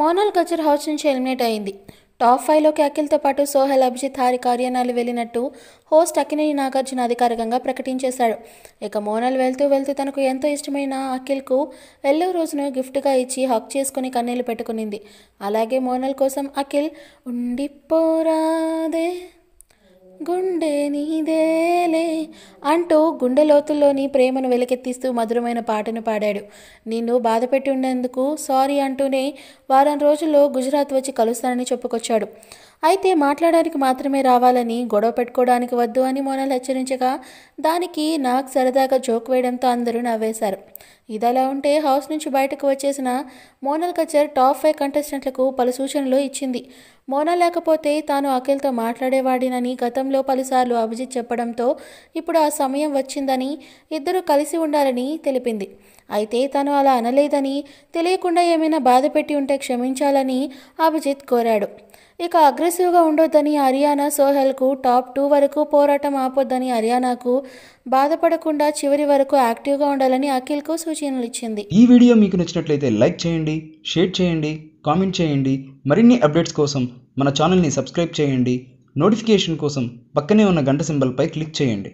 Monal Gajar house నుంచి eliminate అయింది top ఫైవ్లోకి అఖిల్తో పాటు సోహెల్ అభిజిత్ హారి కార్యాలయాలు వెళ్ళినట్టు హోస్ట్ అక్కినేని నాగార్జున అధికారికంగా ప్రకటించేశాడు ఇక మోనల్ వెళ్తూ వెళ్తూ తనకు ఎంతో ఇష్టమైన అఖిల్కు ఎల్లో రోజును గిఫ్ట్గా ఇచ్చి హక్ చేసుకుని కన్నీళ్లు పెట్టుకునింది అలాగే మోనల్ కోసం అఖిల్ ఉండిపోరాదే గుండె నీదేలే అంటూ గుండె లోతుల్లోని ప్రేమను వెలికెత్తిస్తూ మధురమైన పాటను పాడాడు నిన్ను బాధ పెట్టి ఉన్నందుకు సారీ అంటూనే వారం రోజుల్లో గుజరాత్ వచ్చి కలుస్తానని చెప్పుకొచ్చాడు అయితే మాట్లాడడానికి మాత్రమే రావాలని గొడవ పెట్టుకోవడానికి వద్దు అని మోనాల్ హెచ్చరించగా దానికి నాకు సరదాగా జోక్ వేయడంతో అందరూ నవ్వేశారు ఇదలా ఉంటే హౌస్ నుంచి బయటకు వచ్చేసిన మోనల్ కచర్ టాప్ ఫైవ్ కంటెస్టెంట్లకు పలు సూచనలు ఇచ్చింది మోనల్ లేకపోతే తాను అఖిల్తో మాట్లాడేవాడినని గతంలో పలుసార్లు అభిజిత్ చెప్పడంతో ఇప్పుడు ఆ సమయం వచ్చిందని ఇద్దరు కలిసి ఉండాలని తెలిపింది అయితే తను అలా అనలేదని తెలియకుండా ఏమైనా బాధ పెట్టి ఉంటే క్షమించాలని అభిజిత్ కోరాడు ఇక అగ్రస్ పాజిటివ్గా ఉండొద్దని హర్యానా సోహెల్కు టాప్ టూ వరకు పోరాటం ఆపొద్దని హర్యానాకు బాధపడకుండా చివరి వరకు యాక్టివ్గా ఉండాలని అఖిల్కు సూచనలు ఇచ్చింది ఈ వీడియో మీకు నచ్చినట్లయితే లైక్ చేయండి షేర్ చేయండి కామెంట్ చేయండి మరిన్ని అప్డేట్స్ కోసం మన ఛానల్ని సబ్స్క్రైబ్ చేయండి నోటిఫికేషన్ కోసం పక్కనే ఉన్న గంట సింబల్పై క్లిక్ చేయండి